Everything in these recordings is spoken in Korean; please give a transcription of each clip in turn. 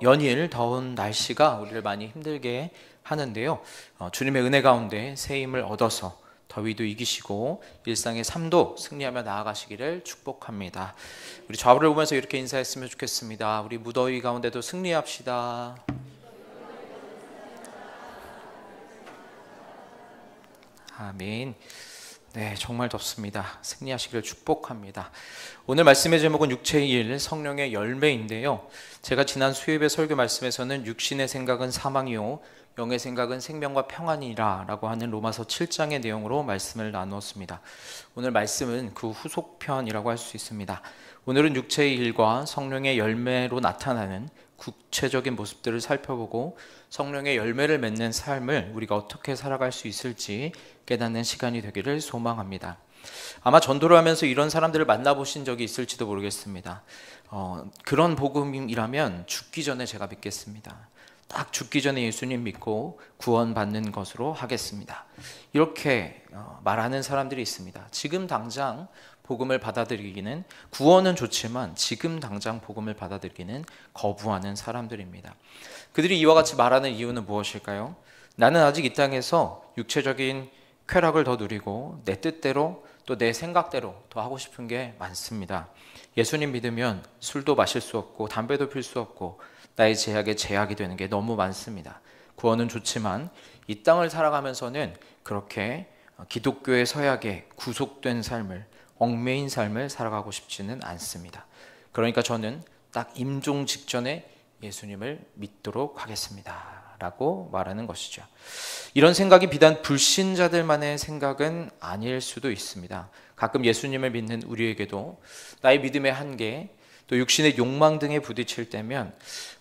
연일 더운 날씨가 우리를 많이 힘들게 하는데요. 어, 주님의 은혜 가운데 새 힘을 얻어서 더위도 이기시고 일상의 삶도 승리하며 나아가시기를 축복합니다. 우리 좌우를 보면서 이렇게 인사했으면 좋겠습니다. 우리 무더위 가운데도 승리합시다. 아멘. 네, 정말 덥습니다. 승리하시기를 축복합니다. 오늘 말씀의 제목은 육체의 일, 성령의 열매인데요. 제가 지난 수요일의 설교 말씀에서는 육신의 생각은 사망이요, 영의 생각은 생명과 평안이라 라고 하는 로마서 7장의 내용으로 말씀을 나누었습니다. 오늘 말씀은 그 후속편이라고 할 수 있습니다. 오늘은 육체의 일과 성령의 열매로 나타나는 구체적인 모습들을 살펴보고 성령의 열매를 맺는 삶을 우리가 어떻게 살아갈 수 있을지 깨닫는 시간이 되기를 소망합니다. 아마 전도를 하면서 이런 사람들을 만나보신 적이 있을지도 모르겠습니다. 어, 그런 복음이라면 죽기 전에 제가 믿겠습니다. 딱 죽기 전에 예수님 믿고 구원받는 것으로 하겠습니다. 이렇게 어, 말하는 사람들이 있습니다. 지금 당장 복음을 받아들이기는 구원은 좋지만 지금 당장 복음을 받아들이기는 거부하는 사람들입니다. 그들이 이와 같이 말하는 이유는 무엇일까요? 나는 아직 이 땅에서 육체적인 쾌락을 더 누리고 내 뜻대로 또 내 생각대로 더 하고 싶은 게 많습니다. 예수님 믿으면 술도 마실 수 없고 담배도 필 수 없고 나의 제약에 제약이 되는 게 너무 많습니다. 구원은 좋지만 이 땅을 살아가면서는 그렇게 기독교의 서약에 구속된 삶을 얽매인 삶을 살아가고 싶지는 않습니다. 그러니까 저는 딱 임종 직전에 예수님을 믿도록 하겠습니다. 라고 말하는 것이죠. 이런 생각이 비단 불신자들만의 생각은 아닐 수도 있습니다. 가끔 예수님을 믿는 우리에게도 나의 믿음의 한계, 또 육신의 욕망 등에 부딪힐 때면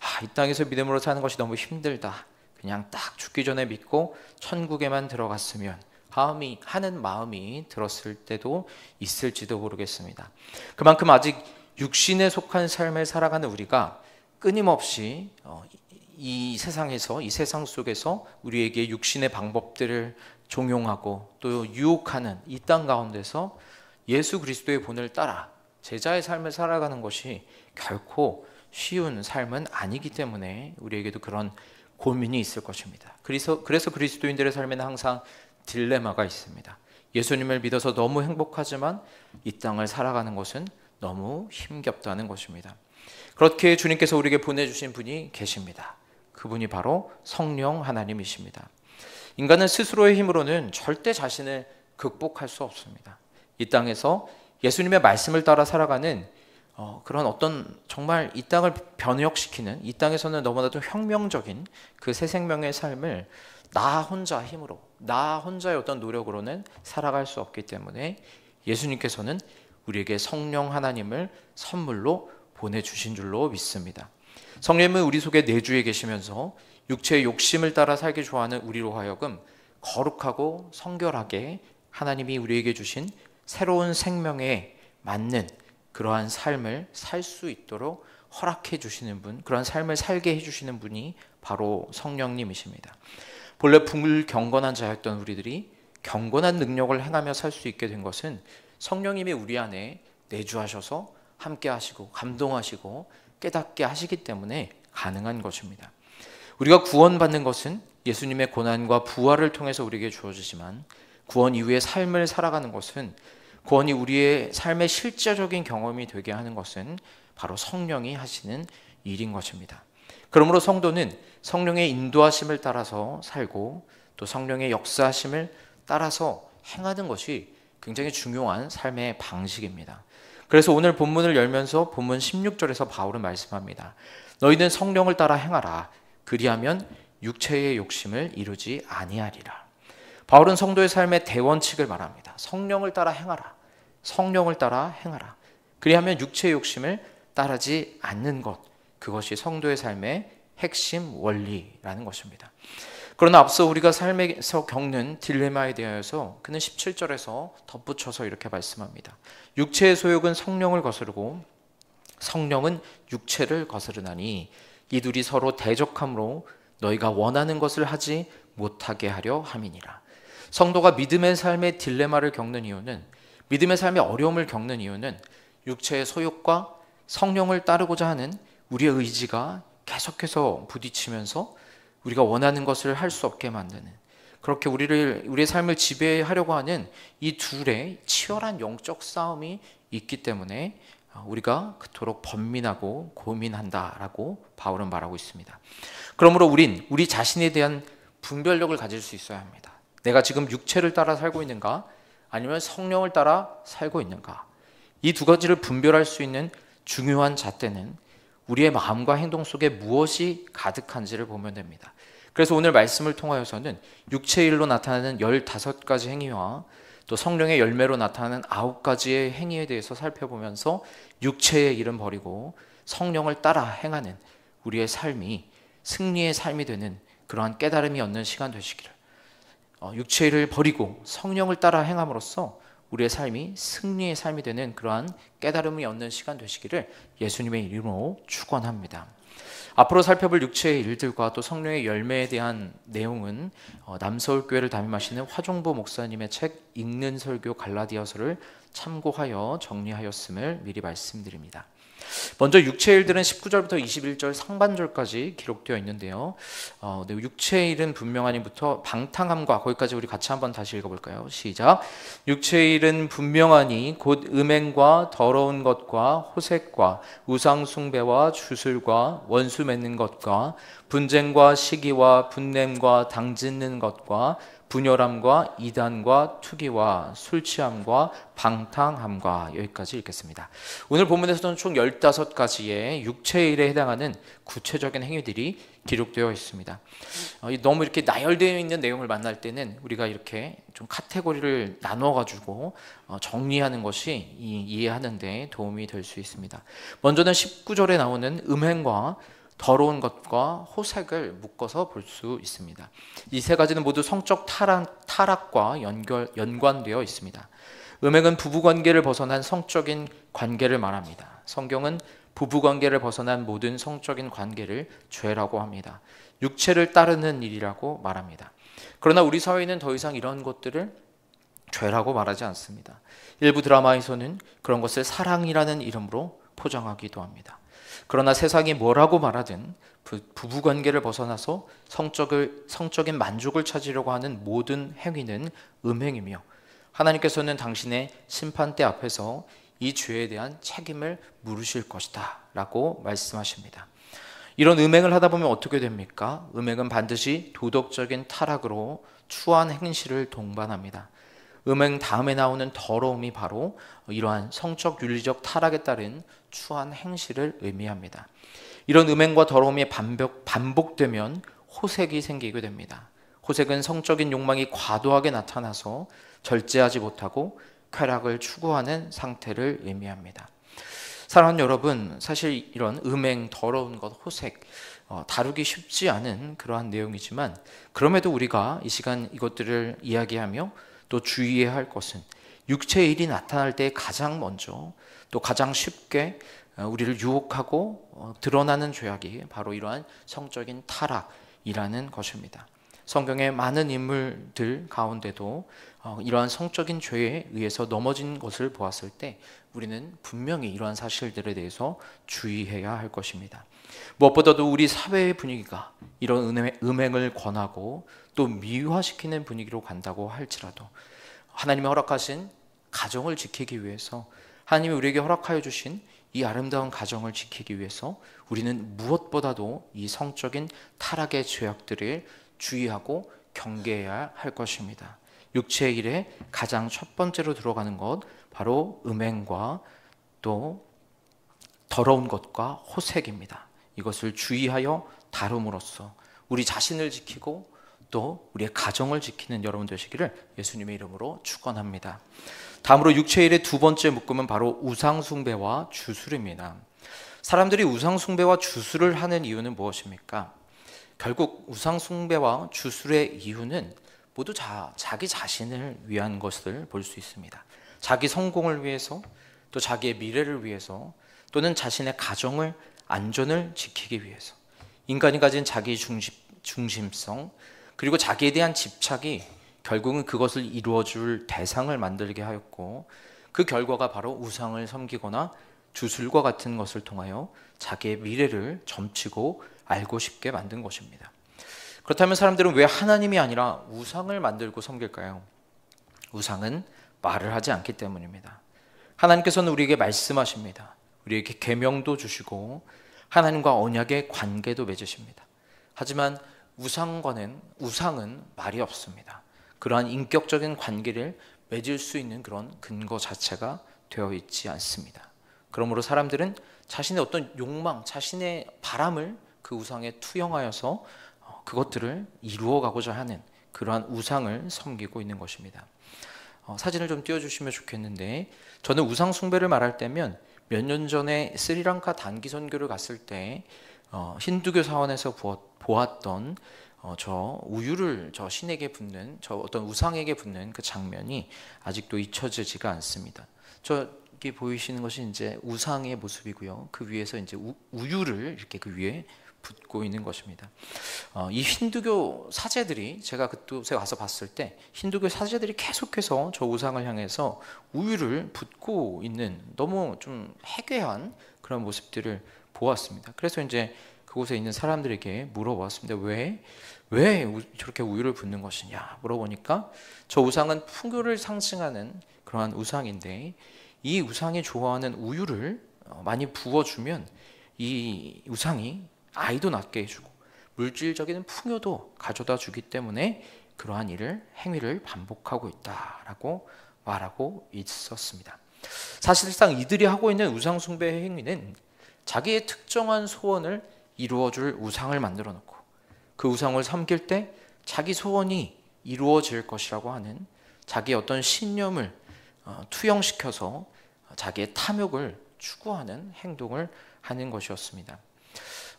아, 이 땅에서 믿음으로 사는 것이 너무 힘들다. 그냥 딱 죽기 전에 믿고 천국에만 들어갔으면 마음이 하는 마음이 들었을 때도 있을지도 모르겠습니다. 그만큼 아직 육신에 속한 삶을 살아가는 우리가 끊임없이 어, 이 세상에서 이 세상 속에서 우리에게 육신의 방법들을 종용하고 또 유혹하는 이 땅 가운데서 예수 그리스도의 본을 따라 제자의 삶을 살아가는 것이 결코 쉬운 삶은 아니기 때문에 우리에게도 그런 고민이 있을 것입니다. 그래서 그래서 그리스도인들의 삶에는 항상 딜레마가 있습니다. 예수님을 믿어서 너무 행복하지만 이 땅을 살아가는 것은 너무 힘겹다는 것입니다. 그렇게 주님께서 우리에게 보내주신 분이 계십니다. 그분이 바로 성령 하나님이십니다. 인간은 스스로의 힘으로는 절대 자신을 극복할 수 없습니다. 이 땅에서 예수님의 말씀을 따라 살아가는 어, 그런 어떤 정말 이 땅을 변혁시키는 이 땅에서는 너무나도 혁명적인 그 새 생명의 삶을 나 혼자 힘으로 나 혼자의 어떤 노력으로는 살아갈 수 없기 때문에 예수님께서는 우리에게 성령 하나님을 선물로 보내주신 줄로 믿습니다. 성령은 우리 속에 내주에 계시면서 육체의 욕심을 따라 살기 좋아하는 우리로 하여금 거룩하고 성결하게 하나님이 우리에게 주신 새로운 생명에 맞는 그러한 삶을 살 수 있도록 허락해 주시는 분, 그러한 삶을 살게 해 주시는 분이 바로 성령님이십니다. 본래 품을 경건한 자였던 우리들이 경건한 능력을 행하며 살 수 있게 된 것은 성령님이 우리 안에 내주하셔서 함께 하시고 감동하시고 깨닫게 하시기 때문에 가능한 것입니다. 우리가 구원받는 것은 예수님의 고난과 부활을 통해서 우리에게 주어지지만 구원 이후의 삶을 살아가는 것은 구원이 우리의 삶의 실제적인 경험이 되게 하는 것은 바로 성령이 하시는 일인 것입니다. 그러므로 성도는 성령의 인도하심을 따라서 살고 또 성령의 역사하심을 따라서 행하는 것이 굉장히 중요한 삶의 방식입니다. 그래서 오늘 본문을 열면서 본문 16절에서 바울은 말씀합니다. 너희는 성령을 따라 행하라. 그리하면 육체의 욕심을 이루지 아니하리라. 바울은 성도의 삶의 대원칙을 말합니다. 성령을 따라 행하라. 성령을 따라 행하라. 그리하면 육체의 욕심을 따르지 않는 것. 그것이 성도의 삶의 핵심 원리라는 것입니다. 그러나 앞서 우리가 삶에서 겪는 딜레마에 대하여서 그는 17절에서 덧붙여서 이렇게 말씀합니다. 육체의 소욕은 성령을 거스르고 성령은 육체를 거스르나니 이 둘이 서로 대적함으로 너희가 원하는 것을 하지 못하게 하려 함이니라. 성도가 믿음의 삶의 딜레마를 겪는 이유는 믿음의 삶의 어려움을 겪는 이유는 육체의 소욕과 성령을 따르고자 하는 우리의 의지가 계속해서 부딪히면서 우리가 원하는 것을 할 수 없게 만드는 그렇게 우리를 우리의 삶을 지배하려고 하는 이 둘의 치열한 영적 싸움이 있기 때문에 우리가 그토록 번민하고 고민한다라고 바울은 말하고 있습니다. 그러므로 우린 우리 자신에 대한 분별력을 가질 수 있어야 합니다. 내가 지금 육체를 따라 살고 있는가 아니면 성령을 따라 살고 있는가 이 두 가지를 분별할 수 있는 중요한 잣대는 우리의 마음과 행동 속에 무엇이 가득한지를 보면 됩니다. 그래서 오늘 말씀을 통하여서는 육체일로 나타나는 15가지 행위와 또 성령의 열매로 나타나는 9가지의 행위에 대해서 살펴보면서 육체의 일은 버리고 성령을 따라 행하는 우리의 삶이 승리의 삶이 되는 그러한 깨달음이 얻는 시간 되시기를 어, 육체를 버리고 성령을 따라 행함으로써 우리의 삶이 승리의 삶이 되는 그러한 깨달음이 얻는 시간 되시기를 예수님의 이름으로 축원합니다. 앞으로 살펴볼 육체의 일들과 또 성령의 열매에 대한 내용은 어, 남서울교회를 담임하시는 화종보 목사님의 책 읽는 설교 갈라디아서를 참고하여 정리하였음을 미리 말씀드립니다. 먼저 육체의 일들은 19절부터 21절 상반절까지 기록되어 있는데요. 어, 네, 육체 일은 분명하니부터 방탕함과 거기까지 우리 같이 한번 다시 읽어볼까요? 시작. 육체 일은 분명하니 곧 음행과 더러운 것과 호색과 우상숭배와 주술과 원수 맺는 것과 분쟁과 시기와 분냄과 당짓는 것과 분열함과 이단과 투기와 술 취함과 방탕함과 여기까지 읽겠습니다. 오늘 본문에서는 총 15가지의 육체에 해당하는 구체적인 행위들이 기록되어 있습니다. 어, 너무 이렇게 나열되어 있는 내용을 만날 때는 우리가 이렇게 좀 카테고리를 나눠 가지고 어, 정리하는 것이 이해하는 데 도움이 될 수 있습니다. 먼저는 19절에 나오는 음행과 더러운 것과 호색을 묶어서 볼 수 있습니다. 이 세 가지는 모두 성적 타락, 과 연결, 연관되어 있습니다. 음행은 부부관계를 벗어난 성적인 관계를 말합니다. 성경은 부부관계를 벗어난 모든 성적인 관계를 죄라고 합니다. 육체를 따르는 일이라고 말합니다. 그러나 우리 사회는 더 이상 이런 것들을 죄라고 말하지 않습니다. 일부 드라마에서는 그런 것을 사랑이라는 이름으로 포장하기도 합니다. 그러나 세상이 뭐라고 말하든 부부 관계를 벗어나서 성적을, 성적인 만족을 찾으려고 하는 모든 행위는 음행이며 하나님께서는 당신의 심판대 앞에서 이 죄에 대한 책임을 물으실 것이다 라고 말씀하십니다. 이런 음행을 하다 보면 어떻게 됩니까? 음행은 반드시 도덕적인 타락으로 추한 행실을 동반합니다. 음행 다음에 나오는 더러움이 바로 이러한 성적 윤리적 타락에 따른 추한 행실을 의미합니다. 이런 음행과 더러움이 반복, 반복되면 호색이 생기게 됩니다. 호색은 성적인 욕망이 과도하게 나타나서 절제하지 못하고 쾌락을 추구하는 상태를 의미합니다. 사랑하는 여러분, 사실 이런 음행, 더러운 것, 호색, 어, 다루기 쉽지 않은 그러한 내용이지만, 그럼에도 우리가 이 시간 이것들을 이야기하며 또 주의해야 할 것은 육체의 일이 나타날 때 가장 먼저 또 가장 쉽게 어, 우리를 유혹하고 어, 드러나는 죄악이 바로 이러한 성적인 타락이라는 것입니다. 성경의 많은 인물들 가운데도 어, 이러한 성적인 죄에 의해서 넘어진 것을 보았을 때 우리는 분명히 이러한 사실들에 대해서 주의해야 할 것입니다. 무엇보다도 우리 사회의 분위기가 이런 음행을 권하고 또 미화시키는 분위기로 간다고 할지라도 하나님이 허락하신 가정을 지키기 위해서 하나님이 우리에게 허락하여 주신 이 아름다운 가정을 지키기 위해서 우리는 무엇보다도 이 성적인 타락의 죄악들을 주의하고 경계해야 할 것입니다. 육체의 일에 가장 첫 번째로 들어가는 것 바로 음행과 또 더러운 것과 호색입니다. 이것을 주의하여 다룸으로써 우리 자신을 지키고 또 우리의 가정을 지키는 여러분 되시기를 예수님의 이름으로 축원합니다. 다음으로 육체일의 두 번째 묶음은 바로 우상 숭배와 주술입니다. 사람들이 우상 숭배와 주술을 하는 이유는 무엇입니까? 결국 우상 숭배와 주술의 이유는 모두 다 자기 자신을 위한 것을 볼 수 있습니다. 자기 성공을 위해서 또 자기의 미래를 위해서 또는 자신의 가정을 안전을 지키기 위해서 인간이 가진 자기 중심, 중심성 그리고 자기에 대한 집착이 결국은 그것을 이루어줄 대상을 만들게 하였고 그 결과가 바로 우상을 섬기거나 주술과 같은 것을 통하여 자기의 미래를 점치고 알고 싶게 만든 것입니다. 그렇다면 사람들은 왜 하나님이 아니라 우상을 만들고 섬길까요? 우상은 말을 하지 않기 때문입니다. 하나님께서는 우리에게 말씀하십니다. 우리에게 계명도 주시고 하나님과 언약의 관계도 맺으십니다. 하지만 우상과는 우상은 말이 없습니다. 그러한 인격적인 관계를 맺을 수 있는 그런 근거 자체가 되어 있지 않습니다. 그러므로 사람들은 자신의 어떤 욕망, 자신의 바람을 그 우상에 투영하여서 어, 그것들을 이루어가고자 하는 그러한 우상을 섬기고 있는 것입니다. 어, 사진을 좀 띄워주시면 좋겠는데 저는 우상 숭배를 말할 때면 몇 년 전에 스리랑카 단기 선교를 갔을 때 어, 힌두교 사원에서 부었 보았던 어, 저 우유를 저 신에게 붓는 저 어떤 우상에게 붓는 그 장면이 아직도 잊혀지지가 않습니다. 저기 보이시는 것이 이제 우상의 모습이고요. 그 위에서 이제 우, 유를 이렇게 그 위에 붙고 있는 것입니다. 어, 이 힌두교 사제들이 제가 그곳에 가서 봤을 때 힌두교 사제들이 계속해서 저 우상을 향해서 우유를 붓고 있는 너무 좀 해괴한 그런 모습들을 보았습니다. 그래서 이제 그곳에 있는 사람들에게 물어보았습니다. 왜? 왜 저렇게 우유를 붓는 것이냐 물어보니까 저 우상은 풍요를 상징하는 그러한 우상인데 이 우상이 좋아하는 우유를 어, 많이 부어주면 이 우상이 아이도 낳게 해주고 물질적인 풍요도 가져다 주기 때문에 그러한 일을 행위를 반복하고 있다라고 말하고 있었습니다. 사실상 이들이 하고 있는 우상숭배 행위는 자기의 특정한 소원을 이루어줄 우상을 만들어 놓고 그 우상을 섬길 때 자기 소원이 이루어질 것이라고 하는 자기의 어떤 신념을 어, 투영시켜서 자기의 탐욕을 추구하는 행동을 하는 것이었습니다.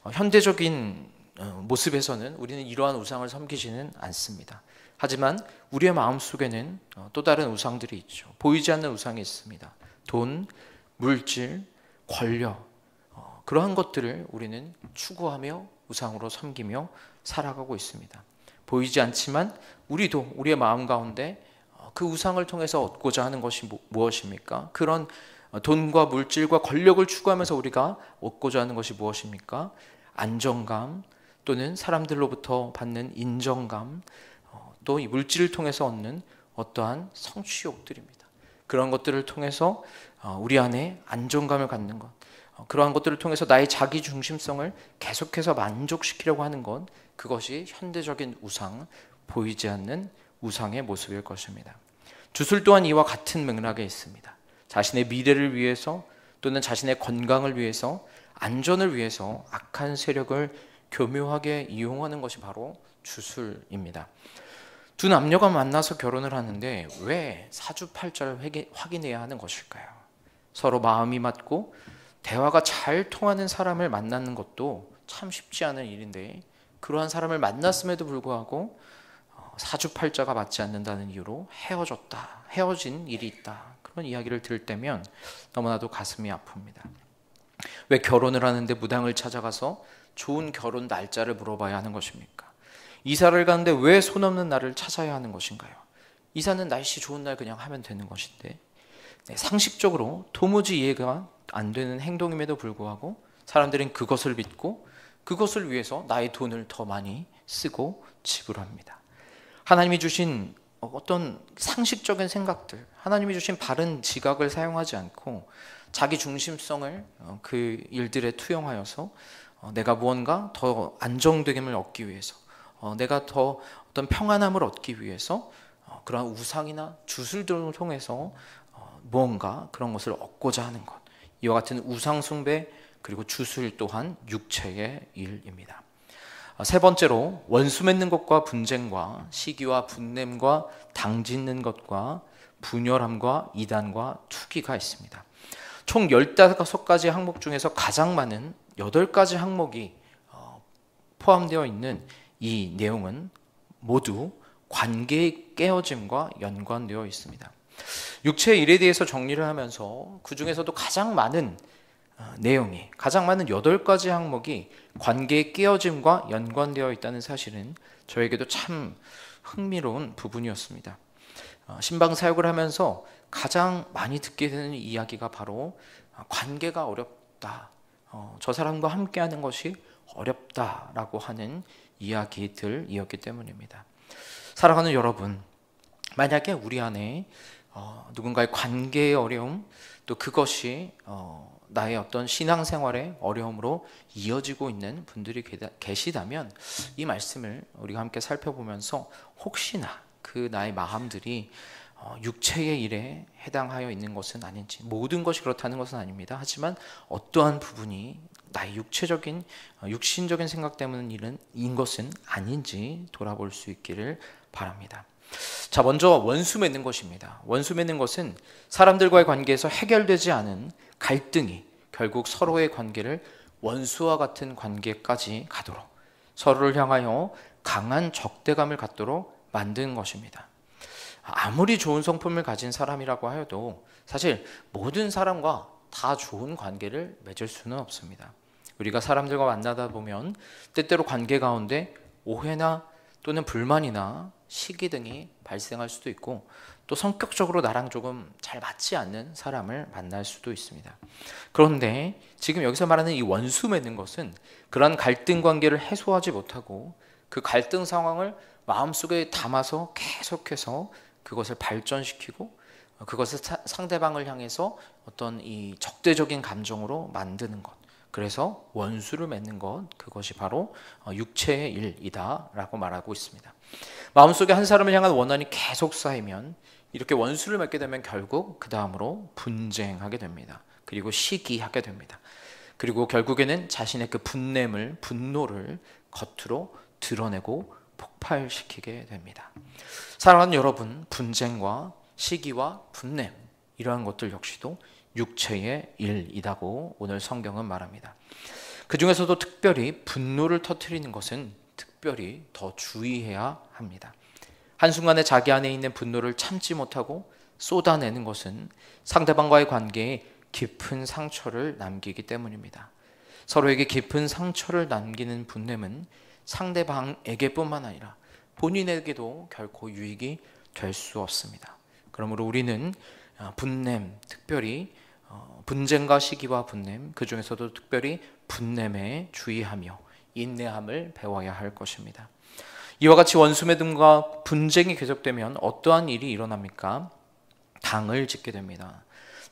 어, 현대적인 어, 모습에서는 우리는 이러한 우상을 섬기지는 않습니다. 하지만 우리의 마음 속에는 또 다른 우상들이 있죠. 보이지 않는 우상이 있습니다. 돈, 물질, 권력, 그러한 것들을 우리는 추구하며 우상으로 섬기며 살아가고 있습니다. 보이지 않지만 우리도 우리의 마음 가운데 어, 그 우상을 통해서 얻고자 하는 것이 뭐, 무엇입니까? 그런 어, 돈과 물질과 권력을 추구하면서 우리가 얻고자 하는 것이 무엇입니까? 안정감 또는 사람들로부터 받는 인정감 어, 또이 물질을 통해서 얻는 어떠한 성취욕들입니다. 그런 것들을 통해서 우리 안에 안정감을 갖는 것 어, 그러한 것들을 통해서 나의 자기 중심성을 계속해서 만족시키려고 하는 건 그것이 현대적인 우상, 보이지 않는 우상의 모습일 것입니다. 주술 또한 이와 같은 맥락에 있습니다. 자신의 미래를 위해서 또는 자신의 건강을 위해서 안전을 위해서 악한 세력을 교묘하게 이용하는 것이 바로 주술입니다. 두 남녀가 만나서 결혼을 하는데 왜 사주팔자를 확인해야 하는 것일까요? 서로 마음이 맞고 대화가 잘 통하는 사람을 만나는 것도 참 쉽지 않은 일인데 그러한 사람을 만났음에도 불구하고 어, 사주팔자가 맞지 않는다는 이유로 헤어졌다, 헤어진 일이 있다. 그런 이야기를 들을 때면 너무나도 가슴이 아픕니다. 왜 결혼을 하는데 무당을 찾아가서 좋은 결혼 날짜를 물어봐야 하는 것입니까? 이사를 가는데 왜 손 없는 날을 찾아야 하는 것인가요? 이사는 날씨 좋은 날 그냥 하면 되는 것인데 네, 상식적으로 도무지 이해가 안 되는 행동임에도 불구하고 사람들은 그것을 믿고 그것을 위해서 나의 돈을 더 많이 쓰고 지불합니다. 하나님이 주신 어떤 상식적인 생각들, 하나님이 주신 바른 지각을 사용하지 않고 자기 중심성을 어, 그 일들에 투영하여서 어, 내가 무언가 더 안정됨을 얻기 위해서, 어, 내가 더 어떤 평안함을 얻기 위해서 그러한 우상이나 주술들을 통해서 무언가 그런 것을 얻고자 하는 것. 이와 같은 우상숭배 그리고 주술 또한 육체의 일입니다. 아, 세 번째로 원수 맺는 것과 분쟁과 시기와 분냄과 당짓는 것과 분열함과 이단과 투기가 있습니다. 총 15가지 항목 중에서 가장 많은 8가지 항목이 어, 포함되어 있는 이 내용은 모두 관계의 깨어짐과 연관되어 있습니다. 육체의 일에 대해서 정리를 하면서 그 중에서도 가장 많은 어, 내용이 가장 많은 여덟 가지 항목이 관계의 깨어짐과 연관되어 있다는 사실은 저에게도 참 흥미로운 부분이었습니다. 어, 신방 사역을 하면서 가장 많이 듣게 되는 이야기가 바로 아, 관계가 어렵다. 어, 저 사람과 함께하는 것이 어렵다라고 하는 이야기들이었기 때문입니다. 사랑하는 여러분, 만약에 우리 안에 어, 누군가의 관계의 어려움, 또 그것이 어, 나의 어떤 신앙생활의 어려움으로 이어지고 있는 분들이 계시다면 이 말씀을 우리가 함께 살펴보면서 혹시나 그 나의 마음들이 어, 육체의 일에 해당하여 있는 것은 아닌지 모든 것이 그렇다는 것은 아닙니다. 하지만 어떠한 부분이 나의 육체적인 어, 육신적인 생각 때문인 일은 인 것은 아닌지 돌아볼 수 있기를 바랍니다. 자, 먼저 원수 맺는 것입니다. 원수 맺는 것은 사람들과의 관계에서 해결되지 않은 갈등이 결국 서로의 관계를 원수와 같은 관계까지 가도록 서로를 향하여 강한 적대감을 갖도록 만든 것입니다. 아무리 좋은 성품을 가진 사람이라고 하여도 사실 모든 사람과 다 좋은 관계를 맺을 수는 없습니다. 우리가 사람들과 만나다 보면 때때로 관계 가운데 오해나 또는 불만이나 시기 등이 발생할 수도 있고 또 성격적으로 나랑 조금 잘 맞지 않는 사람을 만날 수도 있습니다. 그런데 지금 여기서 말하는 이 원수 맺는 것은 그런 갈등 관계를 해소하지 못하고 그 갈등 상황을 마음속에 담아서 계속해서 그것을 발전시키고 그것을 상대방을 향해서 어떤 이 적대적인 감정으로 만드는 것. 그래서 원수를 맺는 것, 그것이 바로 어, 육체의 일이다라고 말하고 있습니다. 마음속에 한 사람을 향한 원한이 계속 쌓이면 이렇게 원수를 맺게 되면 결국 그 다음으로 분쟁하게 됩니다. 그리고 시기하게 됩니다. 그리고 결국에는 자신의 그 분냄을 분노를 겉으로 드러내고 폭발시키게 됩니다. 사랑하는 여러분, 분쟁과 시기와 분냄 이러한 것들 역시도 육체의 일이라고 오늘 성경은 말합니다. 그 중에서도 특별히 분노를 터트리는 것은 특별히 더 주의해야 합니다. 한순간에 자기 안에 있는 분노를 참지 못하고 쏟아내는 것은 상대방과의 관계에 깊은 상처를 남기기 때문입니다. 서로에게 깊은 상처를 남기는 분냄은 상대방에게뿐만 아니라 본인에게도 결코 유익이 될 수 없습니다. 그러므로 우리는 아, 분냄, 특별히 어, 분쟁과 시기와 분냄, 그 중에서도 특별히 분냄에 주의하며 인내함을 배워야 할 것입니다. 이와 같이 원수의 등과 분쟁이 계속되면 어떠한 일이 일어납니까? 당을 짓게 됩니다.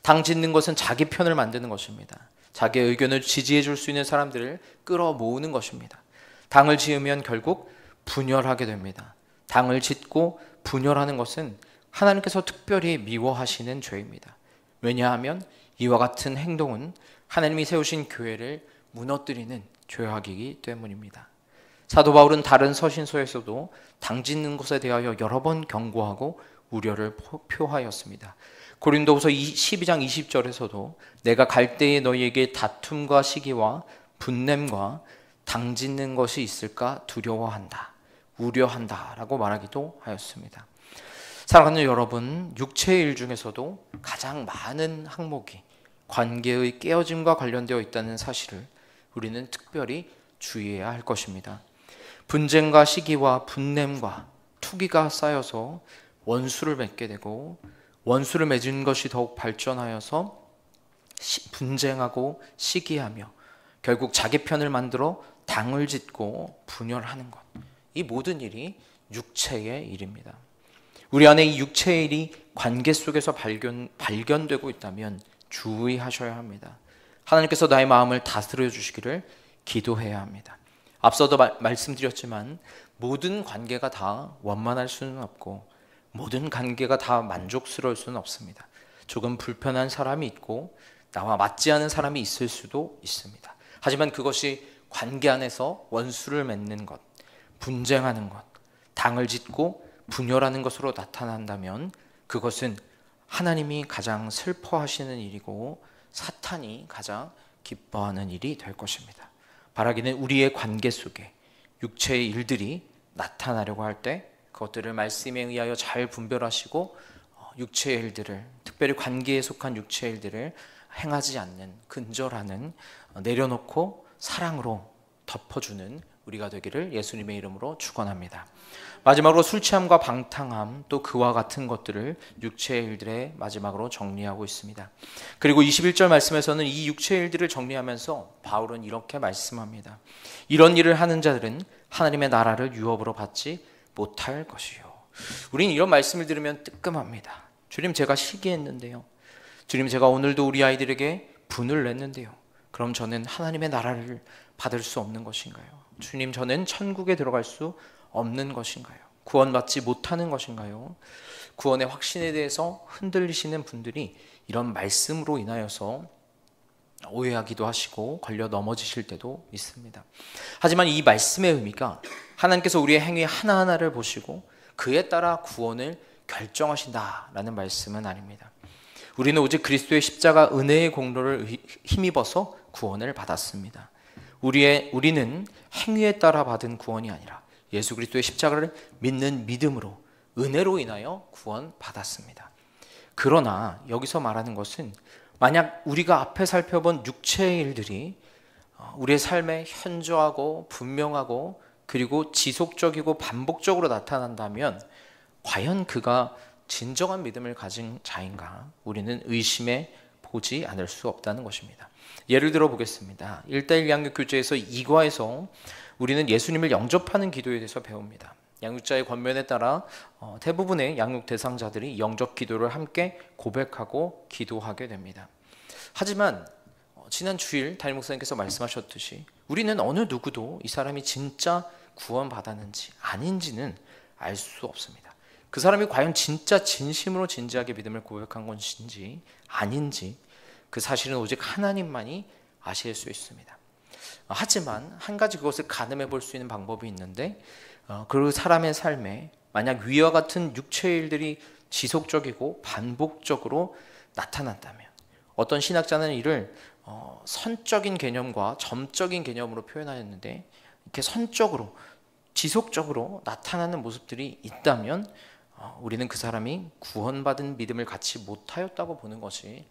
당 짓는 것은 자기 편을 만드는 것입니다. 자기 의견을 지지해 줄 수 있는 사람들을 끌어 모으는 것입니다. 당을 지으면 결국 분열하게 됩니다. 당을 짓고 분열하는 것은 하나님께서 특별히 미워하시는 죄입니다. 왜냐하면 이와 같은 행동은 하나님이 세우신 교회를 무너뜨리는 죄악이기 때문입니다. 사도 바울은 다른 서신서에서도 당 짓는 것에 대하여 여러 번 경고하고 우려를 표하였습니다. 고린도후서 12장 20절에서도 내가 갈 때에 너희에게 다툼과 시기와 분냄과 당 짓는 것이 있을까 두려워한다. 우려한다라고 말하기도 하였습니다. 사랑하는 여러분, 육체의 일 중에서도 가장 많은 항목이 관계의 깨어짐과 관련되어 있다는 사실을 우리는 특별히 주의해야 할 것입니다. 분쟁과 시기와 분냄과 투기가 쌓여서 원수를 맺게 되고 원수를 맺은 것이 더욱 발전하여서 분쟁하고 시기하며 결국 자기 편을 만들어 당을 짓고 분열하는 것. 이 모든 일이 육체의 일입니다. 우리 안에 이 육체의 일이 관계 속에서 발견, 발견되고 있다면 주의하셔야 합니다. 하나님께서 나의 마음을 다스려 주시기를 기도해야 합니다. 앞서도 마, 말씀드렸지만 모든 관계가 다 원만할 수는 없고 모든 관계가 다 만족스러울 수는 없습니다. 조금 불편한 사람이 있고 나와 맞지 않은 사람이 있을 수도 있습니다. 하지만 그것이 관계 안에서 원수를 맺는 것, 분쟁하는 것, 당을 짓고 분열하는 것으로 나타난다면 그것은 하나님이 가장 슬퍼하시는 일이고 사탄이 가장 기뻐하는 일이 될 것입니다. 바라기는 우리의 관계 속에 육체의 일들이 나타나려고 할 때 그것들을 말씀에 의하여 잘 분별하시고 어, 육체의 일들을 특별히 관계에 속한 육체의 일들을 행하지 않는 근절하는 어, 내려놓고 사랑으로 덮어주는 우리가 되기를 예수님의 이름으로 축원합니다. 마지막으로 술 취함과 방탕함 또 그와 같은 것들을 육체의 일들의 마지막으로 정리하고 있습니다. 그리고 21절 말씀에서는 이 육체의 일들을 정리하면서 바울은 이렇게 말씀합니다. 이런 일을 하는 자들은 하나님의 나라를 유업으로 받지 못할 것이요. 우린 이런 말씀을 들으면 뜨끔합니다. 주님 제가 시기했는데요. 주님 제가 오늘도 우리 아이들에게 분을 냈는데요. 그럼 저는 하나님의 나라를 받을 수 없는 것인가요? 주님, 저는 천국에 들어갈 수 없는 것인가요? 구원받지 못하는 것인가요? 구원의 확신에 대해서 흔들리시는 분들이 이런 말씀으로 인하여서 오해하기도 하시고 걸려 넘어지실 때도 있습니다. 하지만 이 말씀의 의미가 하나님께서 우리의 행위 하나하나를 보시고 그에 따라 구원을 결정하신다라는 말씀은 아닙니다. 우리는 오직 그리스도의 십자가 은혜의 공로를 힘입어서 구원을 받았습니다. 우리의 우리는 행위에 따라 받은 구원이 아니라 예수 그리스도의 십자가를 믿는 믿음으로 은혜로 인하여 구원 받았습니다. 그러나 여기서 말하는 것은 만약 우리가 앞에 살펴본 육체의 일들이 어, 우리의 삶에 현저하고 분명하고 그리고 지속적이고 반복적으로 나타난다면 과연 그가 진정한 믿음을 가진 자인가 우리는 의심에 보지 않을 수 없다는 것입니다. 예를 들어 보겠습니다. 1대1 양육 교재에서 2과에서 우리는 예수님을 영접하는 기도에 대해서 배웁니다. 양육자의 권면에 따라 어, 대부분의 양육 대상자들이 영접 기도를 함께 고백하고 기도하게 됩니다. 하지만 어, 지난 주일 담임 목사님께서 말씀하셨듯이 우리는 어느 누구도 이 사람이 진짜 구원받았는지 아닌지는 알 수 없습니다. 그 사람이 과연 진짜 진심으로 진지하게 믿음을 고백한 건지 아닌지 그 사실은 오직 하나님만이 아실 수 있습니다. 어, 하지만 한 가지 그것을 가늠해 볼 수 있는 방법이 있는데 어, 그 사람의 삶에 만약 위와 같은 육체의 일들이 지속적이고 반복적으로 나타난다면 어떤 신학자는 이를 어, 선적인 개념과 점적인 개념으로 표현하였는데 이렇게 선적으로 지속적으로 나타나는 모습들이 있다면 우리는 그 사람이 구원받은 믿음을 갖지 못하였다고 보는 것이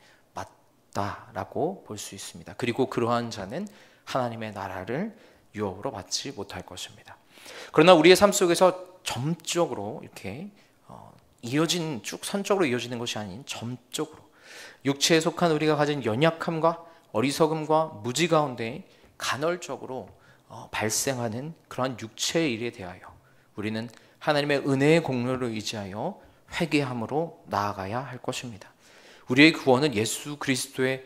없다라고 볼 수 있습니다. 그리고 그러한 자는 하나님의 나라를 유업으로 받지 못할 것입니다. 그러나 우리의 삶 속에서 점적으로 이렇게 어, 이어진 쭉 선적으로 이어지는 것이 아닌 점적으로 육체에 속한 우리가 가진 연약함과 어리석음과 무지 가운데 간헐적으로 어, 발생하는 그러한 육체의 일에 대하여 우리는 하나님의 은혜의 공로를 의지하여 회개함으로 나아가야 할 것입니다. 우리의 구원은 예수 그리스도의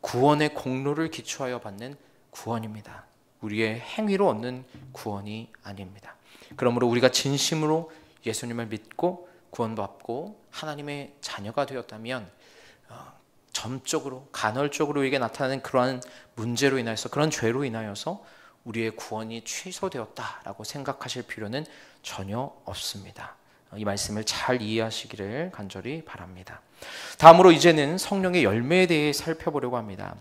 구원의 공로를 기초하여 받는 구원입니다. 우리의 행위로 얻는 구원이 아닙니다. 그러므로 우리가 진심으로 예수님을 믿고 구원받고 하나님의 자녀가 되었다면 어, 점적으로 간헐적으로 이게 나타나는 그러한 문제로 인하여서 그런 죄로 인하여서 우리의 구원이 취소되었다라고 생각하실 필요는 전혀 없습니다. 이 말씀을 잘 이해하시기를 간절히 바랍니다. 다음으로 이제는 성령의 열매에 대해 살펴보려고 합니다.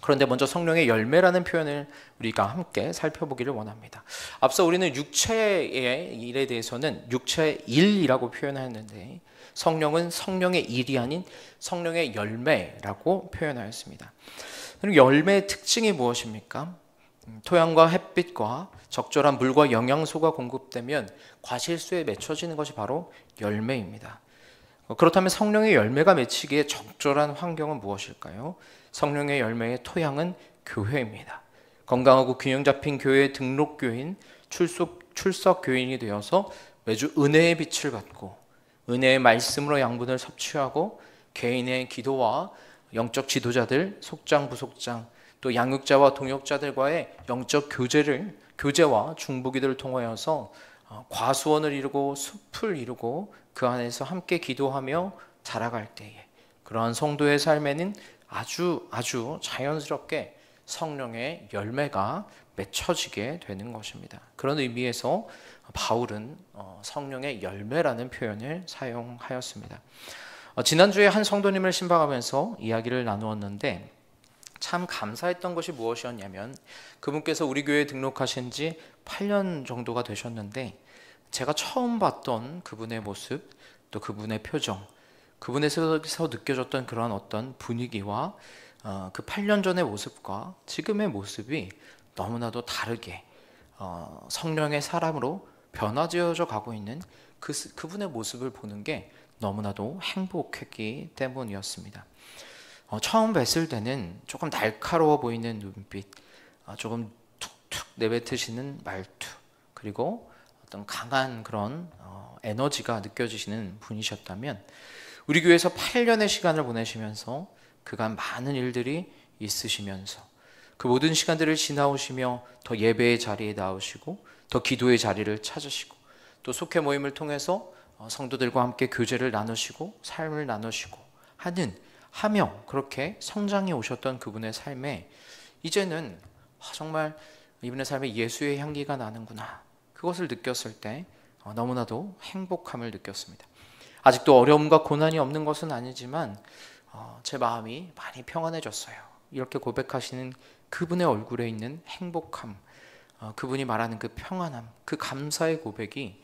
그런데 먼저 성령의 열매라는 표현을 우리가 함께 살펴보기를 원합니다. 앞서 우리는 육체의 일에 대해서는 육체의 일이라고 표현하였는데 성령은 성령의 일이 아닌 성령의 열매라고 표현하였습니다. 그럼 열매의 특징이 무엇입니까? 음, 토양과 햇빛과 적절한 물과 영양소가 공급되면 과실수에 맺혀지는 것이 바로 열매입니다. 어, 그렇다면 성령의 열매가 맺히기에 적절한 환경은 무엇일까요? 성령의 열매의 토양은 교회입니다. 건강하고 균형 잡힌 교회의 등록교인, 출석, 출석교인이 되어서 매주 은혜의 빛을 받고 은혜의 말씀으로 양분을 섭취하고 개인의 기도와 영적 지도자들, 속장, 부속장, 또 양육자와 동역자들과의 영적 교제를 교제와 중보기도를 통하여서 어, 과수원을 이루고 숲을 이루고 그 안에서 함께 기도하며 자라갈 때에 그러한 성도의 삶에는 아주 아주 자연스럽게 성령의 열매가 맺혀지게 되는 것입니다. 그런 의미에서 바울은 어, 성령의 열매라는 표현을 사용하였습니다. 어, 지난주에 한 성도님을 신방하면서 이야기를 나누었는데 참 감사했던 것이 무엇이었냐면 그분께서 우리 교회에 등록하신 지 8년 정도가 되셨는데 제가 처음 봤던 그분의 모습 또 그분의 표정 그분에서 느껴졌던 그러 어떤 분위기와 어, 그 8년 전의 모습과 지금의 모습이 너무나도 다르게 어, 성령의 사람으로 변화되어져 가고 있는 그, 그분의 모습을 보는 게 너무나도 행복했기 때문이었습니다. 어, 처음 뵀을 때는 조금 날카로워 보이는 눈빛, 어, 조금 툭툭 내뱉으시는 말투, 그리고 어떤 강한 그런 어, 에너지가 느껴지시는 분이셨다면 우리 교회에서 8년의 시간을 보내시면서 그간 많은 일들이 있으시면서 그 모든 시간들을 지나오시며 더 예배의 자리에 나오시고 더 기도의 자리를 찾으시고 또 속회 모임을 통해서 어, 성도들과 함께 교제를 나누시고 삶을 나누시고 하는 하며 그렇게 성장해 오셨던 그분의 삶에 이제는 아, 정말 이분의 삶에 예수의 향기가 나는구나. 그것을 느꼈을 때 어, 너무나도 행복함을 느꼈습니다. 아직도 어려움과 고난이 없는 것은 아니지만 어, 제 마음이 많이 평안해졌어요. 이렇게 고백하시는 그분의 얼굴에 있는 행복함, 어, 그분이 말하는 그 평안함, 그 감사의 고백이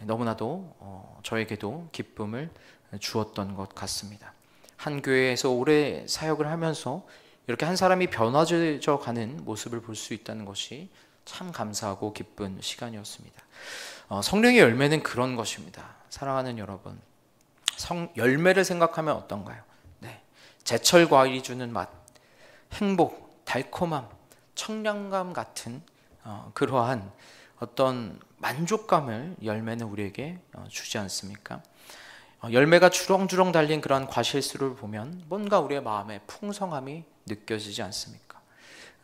너무나도 저에게도 기쁨을 주었던 것 같습니다. 한 교회에서 오래 사역을 하면서 이렇게 한 사람이 변화되어 가는 모습을 볼 수 있다는 것이 참 감사하고 기쁜 시간이었습니다. 어, 성령의 열매는 그런 것입니다. 사랑하는 여러분, 성, 열매를 생각하면 어떤가요? 네. 제철 과일이 주는 맛, 행복, 달콤함, 청량감 같은 어, 그러한 어떤 만족감을 열매는 우리에게 어, 주지 않습니까? 어, 열매가 주렁주렁 달린 그런 과실수를 보면 뭔가 우리의 마음에 풍성함이 느껴지지 않습니까?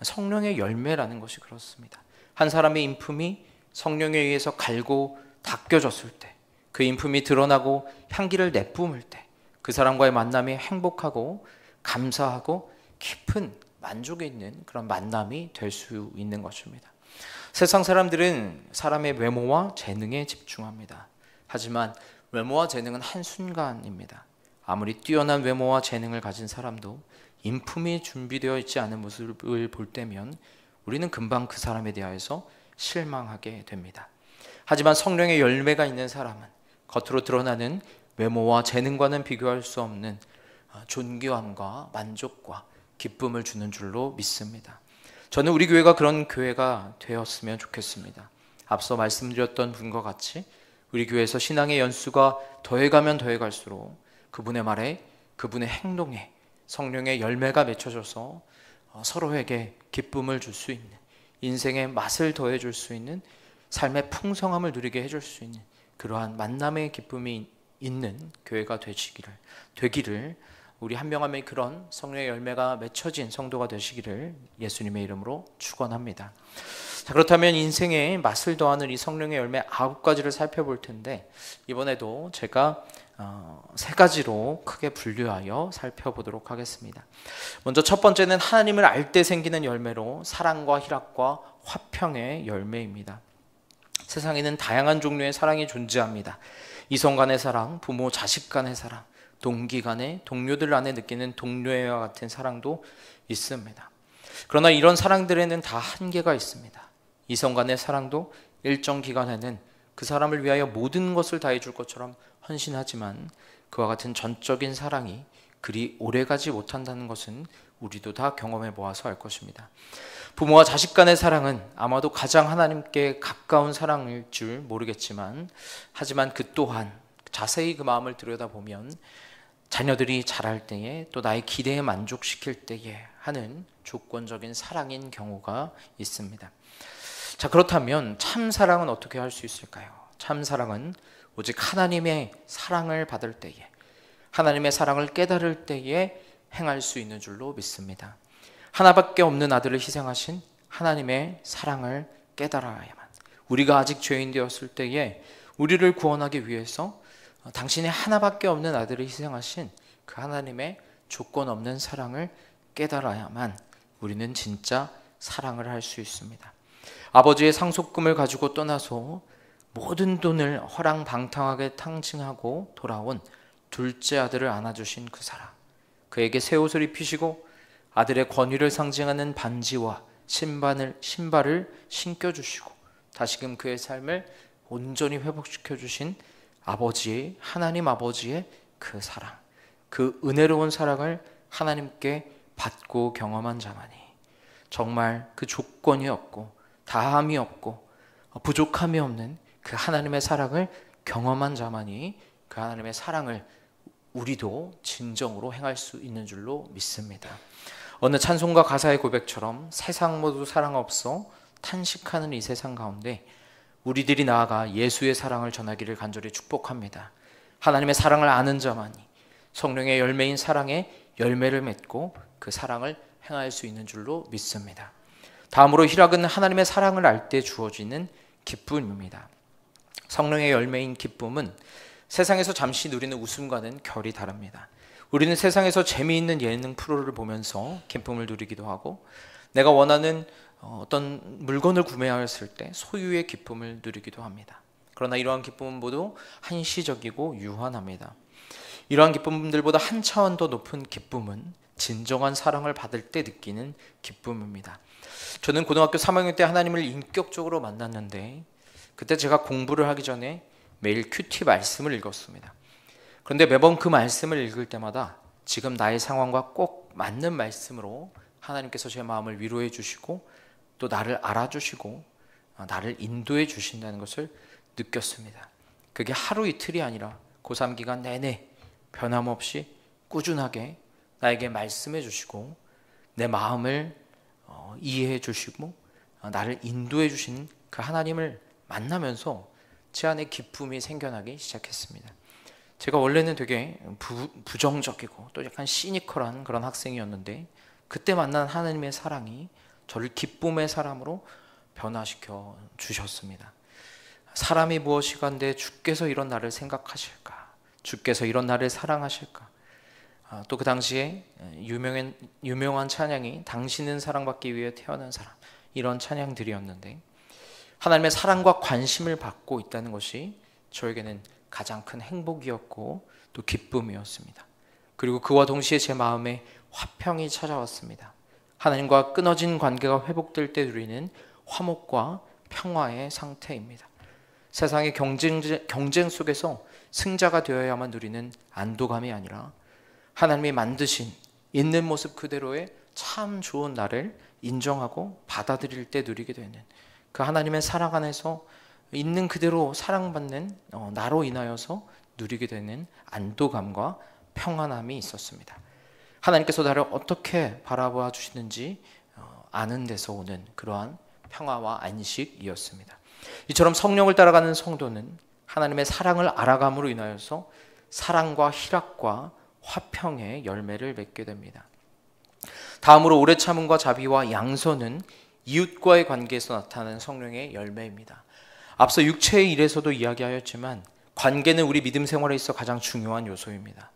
성령의 열매라는 것이 그렇습니다. 한 사람의 인품이 성령에 의해서 갈고 닦여졌을 때, 그 인품이 드러나고 향기를 내뿜을 때, 그 사람과의 만남이 행복하고 감사하고 깊은 만족에 있는 그런 만남이 될 수 있는 것입니다. 세상 사람들은 사람의 외모와 재능에 집중합니다. 하지만 외모와 재능은 한순간입니다. 아무리 뛰어난 외모와 재능을 가진 사람도 인품이 준비되어 있지 않은 모습을 볼 때면 우리는 금방 그 사람에 대하여서 실망하게 됩니다. 하지만 성령의 열매가 있는 사람은 겉으로 드러나는 외모와 재능과는 비교할 수 없는 존귀함과 만족과 기쁨을 주는 줄로 믿습니다. 저는 우리 교회가 그런 교회가 되었으면 좋겠습니다. 앞서 말씀드렸던 분과 같이 우리 교회에서 신앙의 연수가 더해가면 더해갈수록 그분의 말에 그분의 행동에 성령의 열매가 맺혀져서 어, 서로에게 기쁨을 줄 수 있는 인생의 맛을 더해줄 수 있는 삶의 풍성함을 누리게 해줄 수 있는 그러한 만남의 기쁨이 있는 교회가 되시기를 되기를 우리 한 명 한 명이 그런 성령의 열매가 맺혀진 성도가 되시기를 예수님의 이름으로 축원합니다. 자, 그렇다면 인생에 맛을 더하는 이 성령의 열매 아홉 가지를 살펴볼 텐데 이번에도 제가 어, 세 가지로 크게 분류하여 살펴보도록 하겠습니다. 먼저 첫 번째는 하나님을 알 때 생기는 열매로 사랑과 희락과 화평의 열매입니다. 세상에는 다양한 종류의 사랑이 존재합니다. 이성 간의 사랑, 부모 자식 간의 사랑, 동기 간에 동료들 안에 느끼는 동료애와 같은 사랑도 있습니다. 그러나 이런 사랑들에는 다 한계가 있습니다. 이성 간의 사랑도 일정 기간에는 그 사람을 위하여 모든 것을 다 해줄 것처럼 헌신하지만 그와 같은 전적인 사랑이 그리 오래가지 못한다는 것은 우리도 다 경험해 보아서 알 것입니다. 부모와 자식 간의 사랑은 아마도 가장 하나님께 가까운 사랑일 줄 모르겠지만 하지만 그 또한 자세히 그 마음을 들여다보면 자녀들이 자랄 때에 또 나의 기대에 만족시킬 때에 하는 조건적인 사랑인 경우가 있습니다. 자, 그렇다면 참 사랑은 어떻게 할 수 있을까요? 참 사랑은 오직 하나님의 사랑을 받을 때에 하나님의 사랑을 깨달을 때에 행할 수 있는 줄로 믿습니다. 하나밖에 없는 아들을 희생하신 하나님의 사랑을 깨달아야만 우리가 아직 죄인 되었을 때에 우리를 구원하기 위해서 어, 당신이 하나밖에 없는 아들을 희생하신 그 하나님의 조건 없는 사랑을 깨달아야만 우리는 진짜 사랑을 할 수 있습니다. 아버지의 상속금을 가지고 떠나서 모든 돈을 허랑방탕하게 탕진하고 돌아온 둘째 아들을 안아주신 그 사랑. 그에게 새 옷을 입히시고 아들의 권위를 상징하는 반지와 신반을, 신발을 신겨주시고 다시금 그의 삶을 온전히 회복시켜 주신 아버지의 하나님 아버지의 그 사랑, 그 은혜로운 사랑을 하나님께 받고 경험한 자만이 정말 그 조건이 없고 다함이 없고 부족함이 없는 그 하나님의 사랑을 경험한 자만이 그 하나님의 사랑을 우리도 진정으로 행할 수 있는 줄로 믿습니다. 어느 찬송가 가사의 고백처럼 세상 모두 사랑 없어 탄식하는 이 세상 가운데 우리들이 나아가 예수의 사랑을 전하기를 간절히 축복합니다. 하나님의 사랑을 아는 자만이 성령의 열매인 사랑에 열매를 맺고 그 사랑을 행할 수 있는 줄로 믿습니다. 다음으로 희락은 하나님의 사랑을 알 때 주어지는 기쁨입니다. 성령의 열매인 기쁨은 세상에서 잠시 누리는 웃음과는 결이 다릅니다. 우리는 세상에서 재미있는 예능 프로를 보면서 기쁨을 누리기도 하고 내가 원하는 어, 어떤 물건을 구매하였을 때 소유의 기쁨을 누리기도 합니다. 그러나 이러한 기쁨은 모두 한시적이고 유한합니다. 이러한 기쁨들보다 한 차원 더 높은 기쁨은 진정한 사랑을 받을 때 느끼는 기쁨입니다. 저는 고등학교 3학년 때 하나님을 인격적으로 만났는데 그때 제가 공부를 하기 전에 매일 큐티 말씀을 읽었습니다. 그런데 매번 그 말씀을 읽을 때마다 지금 나의 상황과 꼭 맞는 말씀으로 하나님께서 제 마음을 위로해 주시고 또 나를 알아주시고 어, 나를 인도해 주신다는 것을 느꼈습니다. 그게 하루 이틀이 아니라 고3 기간 내내 변함없이 꾸준하게 나에게 말씀해 주시고 내 마음을 어, 이해해 주시고 어, 나를 인도해 주시그 하나님을 만나면서 제 안에 기쁨이 생겨나기 시작했습니다. 제가 원래는 되게 부, 부정적이고 또 약간 시니컬한 그런 학생이었는데 그때 만난 하나님의 사랑이 저를 기쁨의 사람으로 변화시켜 주셨습니다. 사람이 무엇이간데 주께서 이런 나를 생각하실까? 주께서 이런 나를 사랑하실까? 아, 또그 당시에 유명한, 유명한 찬양이 당신은 사랑받기 위해 태어난 사람 이런 찬양들이었는데 하나님의 사랑과 관심을 받고 있다는 것이 저에게는 가장 큰 행복이었고 또 기쁨이었습니다. 그리고 그와 동시에 제 마음에 화평이 찾아왔습니다. 하나님과 끊어진 관계가 회복될 때 누리는 화목과 평화의 상태입니다. 세상의 경쟁, 경쟁 속에서 승자가 되어야만 누리는 안도감이 아니라 하나님이 만드신 있는 모습 그대로의 참 좋은 나를 인정하고 받아들일 때 누리게 되는 그 하나님의 사랑 안에서 있는 그대로 사랑받는 어, 나로 인하여서 누리게 되는 안도감과 평안함이 있었습니다. 하나님께서 나를 어떻게 바라봐 주시는지 어, 아는 데서 오는 그러한 평화와 안식이었습니다. 이처럼 성령을 따라가는 성도는 하나님의 사랑을 알아감으로 인하여서 사랑과 희락과 화평의 열매를 맺게 됩니다. 다음으로 오래 참음과 자비와 양선은 이웃과의 관계에서 나타나는 성령의 열매입니다. 앞서 육체의 일에서도 이야기하였지만 관계는 우리 믿음 생활에 있어 가장 중요한 요소입니다.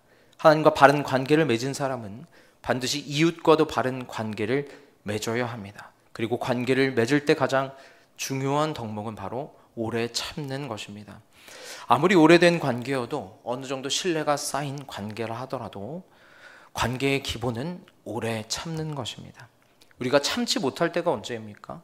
하나님과 바른 관계를 맺은 사람은 반드시 이웃과도 바른 관계를 맺어야 합니다. 그리고 관계를 맺을 때 가장 중요한 덕목은 바로 오래 참는 것입니다. 아무리 오래된 관계여도 어느 정도 신뢰가 쌓인 관계라 하더라도 관계의 기본은 오래 참는 것입니다. 우리가 참지 못할 때가 언제입니까?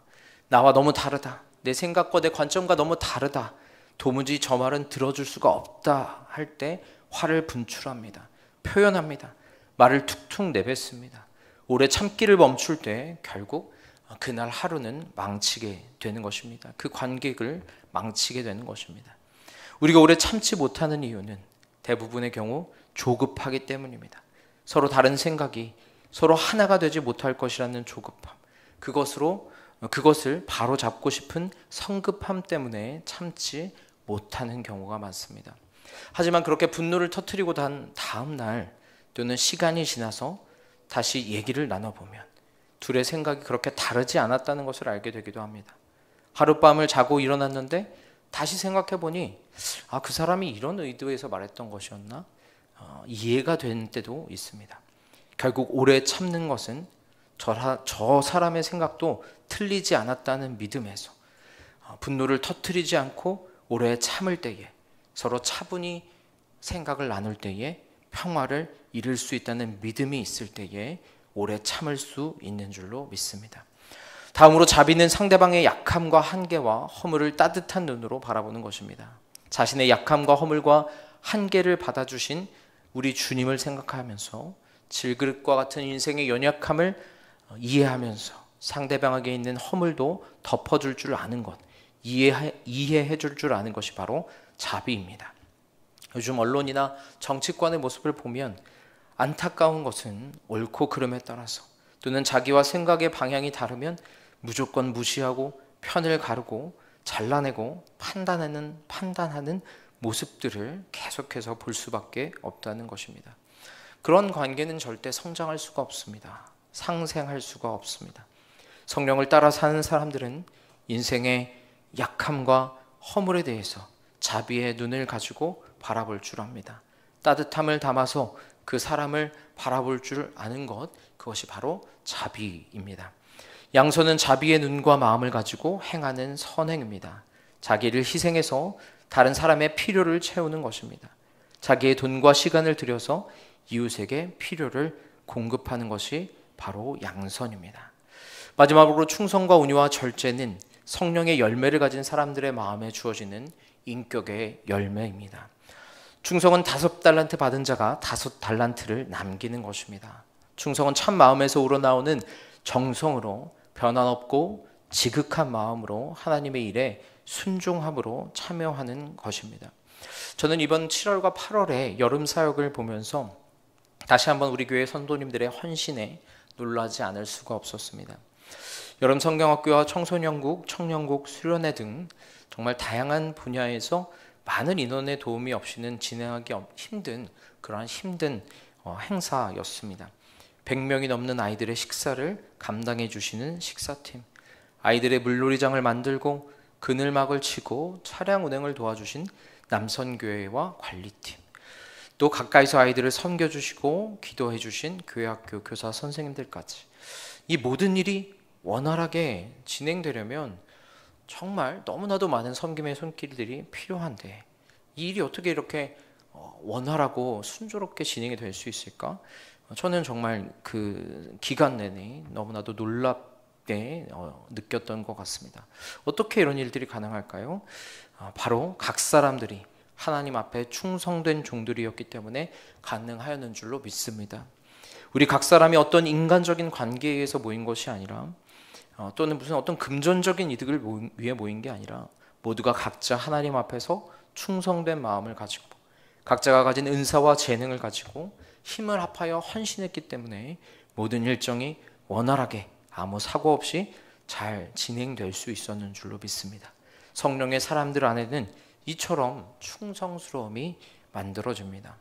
나와 너무 다르다. 내 생각과 내 관점과 너무 다르다. 도무지 저 말은 들어줄 수가 없다 할 때 화를 분출합니다. 표현합니다. 말을 툭툭 내뱉습니다. 오래 참기를 멈출 때 결국 그날 하루는 망치게 되는 것입니다. 그 관객을 망치게 되는 것입니다. 우리가 오래 참지 못하는 이유는 대부분의 경우 조급하기 때문입니다. 서로 다른 생각이 서로 하나가 되지 못할 것이라는 조급함. 그것으로 그것을 바로 잡고 싶은 성급함 때문에 참지 못하는 경우가 많습니다. 하지만 그렇게 분노를 터뜨리고 난 다음 날 또는 시간이 지나서 다시 얘기를 나눠보면 둘의 생각이 그렇게 다르지 않았다는 것을 알게 되기도 합니다. 하룻밤을 자고 일어났는데 다시 생각해보니 아, 그 사람이 이런 의도에서 말했던 것이었나? 어, 이해가 된 때도 있습니다. 결국 오래 참는 것은 저, 저 사람의 생각도 틀리지 않았다는 믿음에서 어, 분노를 터트리지 않고 오래 참을 때에 서로 차분히 생각을 나눌 때에 평화를 이룰 수 있다는 믿음이 있을 때에 오래 참을 수 있는 줄로 믿습니다. 다음으로 자비는 상대방의 약함과 한계와 허물을 따뜻한 눈으로 바라보는 것입니다. 자신의 약함과 허물과 한계를 받아주신 우리 주님을 생각하면서 질그릇과 같은 인생의 연약함을 이해하면서 상대방에게 있는 허물도 덮어줄 줄 아는 것, 이해해, 이해해 줄 줄 아는 것이 바로 자비입니다. 요즘 언론이나 정치권의 모습을 보면 안타까운 것은 옳고 그름에 따라서 또는 자기와 생각의 방향이 다르면 무조건 무시하고 편을 가르고 잘라내고 판단하는 판단하는 모습들을 계속해서 볼 수밖에 없다는 것입니다. 그런 관계는 절대 성장할 수가 없습니다. 상생할 수가 없습니다. 성령을 따라 사는 사람들은 인생의 약함과 허물에 대해서 자비의 눈을 가지고 바라볼 줄 압니다. 따뜻함을 담아서 그 사람을 바라볼 줄 아는 것, 그것이 바로 자비입니다. 양손은 자비의 눈과 마음을 가지고 행하는 선행입니다. 자기를 희생해서 다른 사람의 필요를 채우는 것입니다. 자기의 돈과 시간을 들여서 이웃에게 필요를 공급하는 것이 바로 양선입니다. 마지막으로 충성과 온유와 절제는 성령의 열매를 가진 사람들의 마음에 주어지는 인격의 열매입니다. 충성은 다섯 달란트 받은 자가 다섯 달란트를 남기는 것입니다. 충성은 참 마음에서 우러나오는 정성으로 변함없고 지극한 마음으로 하나님의 일에 순종함으로 참여하는 것입니다. 저는 이번 7월과 8월에 여름 사역을 보면서 다시 한번 우리 교회 선도님들의 헌신에 놀라지 않을 수가 없었습니다. 여름 성경학교와 청소년국, 청년국, 수련회 등 정말 다양한 분야에서 많은 인원의 도움이 없이는 진행하기 힘든 그러한 힘든 어, 행사였습니다. 100명이 넘는 아이들의 식사를 감당해 주시는 식사팀, 아이들의 물놀이장을 만들고 그늘막을 치고 차량 운행을 도와주신 남선교회와 관리팀, 또 가까이서 아이들을 섬겨주시고 기도해 주신 교회학교 교사 선생님들까지 이 모든 일이 원활하게 진행되려면 정말 너무나도 많은 섬김의 손길들이 필요한데 이 일이 어떻게 이렇게 어, 원활하고 순조롭게 진행이 될 수 있을까? 어, 저는 정말 그 기간 내내 너무나도 놀랍게 어, 느꼈던 것 같습니다. 어떻게 이런 일들이 가능할까요? 아, 바로 각 사람들이 하나님 앞에 충성된 종들이었기 때문에 가능하였는 줄로 믿습니다. 우리 각 사람이 어떤 인간적인 관계에 서 모인 것이 아니라 어, 또는 무슨 어떤 금전적인 이득을 위해 모인 게 아니라 모두가 각자 하나님 앞에서 충성된 마음을 가지고 각자가 가진 은사와 재능을 가지고 힘을 합하여 헌신했기 때문에 모든 일정이 원활하게 아무 사고 없이 잘 진행될 수 있었는 줄로 믿습니다. 성령의 사람들 안에는 이처럼 충성스러움이 만들어집니다.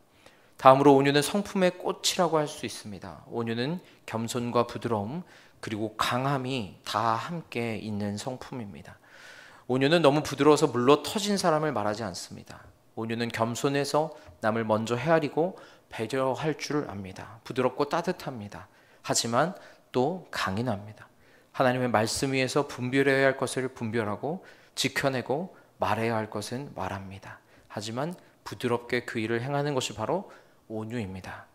다음으로 온유는 성품의 꽃이라고 할 수 있습니다. 온유는 겸손과 부드러움, 그리고 강함이 다 함께 있는 성품입니다. 온유는 너무 부드러워서 물러 터진 사람을 말하지 않습니다. 온유는 겸손해서 남을 먼저 헤아리고 배려할 줄 압니다. 부드럽고 따뜻합니다. 하지만 또 강인합니다. 하나님의 말씀 위에서 분별해야 할 것을 분별하고 지켜내고 말해야 할 것은 말합니다. 하지만 부드럽게 그 일을 행하는 것이 바로 온유입니다.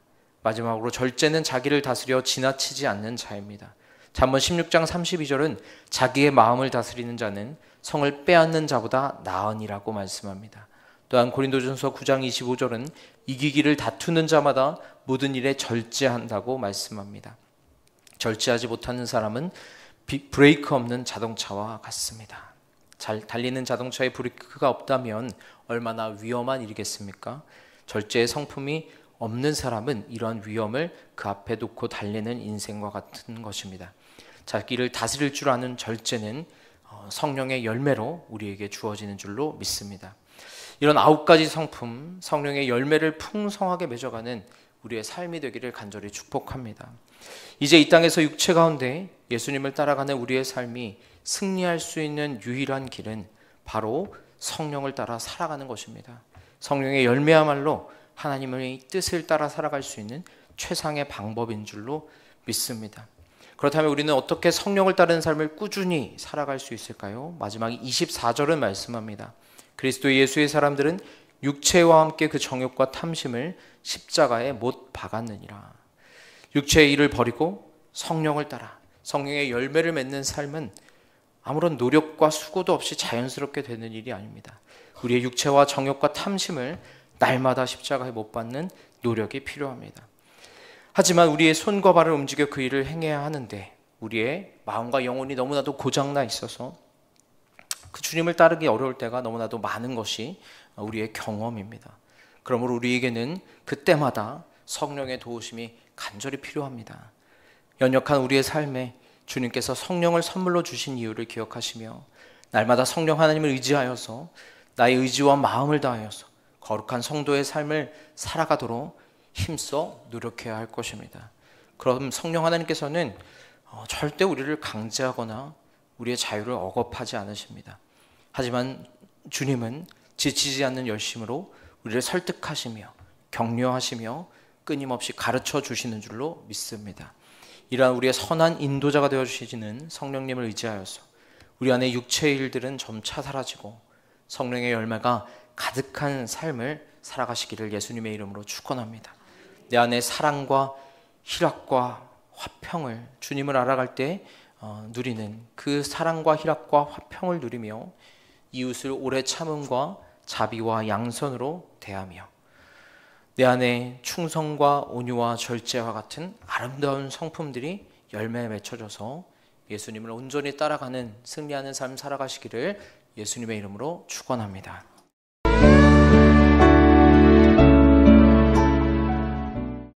마지막으로 절제는 자기를 다스려 지나치지 않는 자입니다. 잠언 16장 32절은 자기의 마음을 다스리는 자는 성을 빼앗는 자보다 나은이라고 말씀합니다. 또한 고린도전서 9장 25절은 이기기를 다투는 자마다 모든 일에 절제한다고 말씀합니다. 절제하지 못하는 사람은 브레이크 없는 자동차와 같습니다. 잘 달리는 자동차에 브레이크가 없다면 얼마나 위험한 일이겠습니까? 절제의 성품이 없는 사람은 이러한 위험을 그 앞에 놓고 달리는 인생과 같은 것입니다. 자기를 다스릴 줄 아는 절제는 어, 성령의 열매로 우리에게 주어지는 줄로 믿습니다. 이런 아홉 가지 성품, 성령의 열매를 풍성하게 맺어가는 우리의 삶이 되기를 간절히 축복합니다. 이제 이 땅에서 육체 가운데 예수님을 따라가는 우리의 삶이 승리할 수 있는 유일한 길은 바로 성령을 따라 살아가는 것입니다. 성령의 열매야말로 하나님의 뜻을 따라 살아갈 수 있는 최상의 방법인 줄로 믿습니다. 그렇다면 우리는 어떻게 성령을 따르는 삶을 꾸준히 살아갈 수 있을까요? 마지막 24절은 말씀합니다. 그리스도 예수의 사람들은 육체와 함께 그 정욕과 탐심을 십자가에 못 박았느니라. 육체의 일을 버리고 성령을 따라 성령의 열매를 맺는 삶은 아무런 노력과 수고도 없이 자연스럽게 되는 일이 아닙니다. 우리의 육체와 정욕과 탐심을 날마다 십자가에 못 받는 노력이 필요합니다. 하지만 우리의 손과 발을 움직여 그 일을 행해야 하는데 우리의 마음과 영혼이 너무나도 고장나 있어서 그 주님을 따르기 어려울 때가 너무나도 많은 것이 우리의 경험입니다. 그러므로 우리에게는 그때마다 성령의 도우심이 간절히 필요합니다. 연약한 우리의 삶에 주님께서 성령을 선물로 주신 이유를 기억하시며 날마다 성령 하나님을 의지하여서 나의 의지와 마음을 다하여서 거룩한 성도의 삶을 살아가도록 힘써 노력해야 할 것입니다. 그럼 성령 하나님께서는 어, 절대 우리를 강제하거나 우리의 자유를 억압하지 않으십니다. 하지만 주님은 지치지 않는 열심으로 우리를 설득하시며 격려하시며 끊임없이 가르쳐 주시는 줄로 믿습니다. 이러한 우리의 선한 인도자가 되어 주시는 성령님을 의지하여서 우리 안에 육체의 일들은 점차 사라지고 성령의 열매가 가득한 삶을 살아가시기를 예수님의 이름으로 축원합니다. 내 안에 사랑과 희락과 화평을 주님을 알아갈 때 어, 누리는 그 사랑과 희락과 화평을 누리며 이웃을 오래 참음과 자비와 양선으로 대하며 내 안에 충성과 온유와 절제와 같은 아름다운 성품들이 열매에 맺혀져서 예수님을 온전히 따라가는 승리하는 삶 살아가시기를 예수님의 이름으로 축원합니다.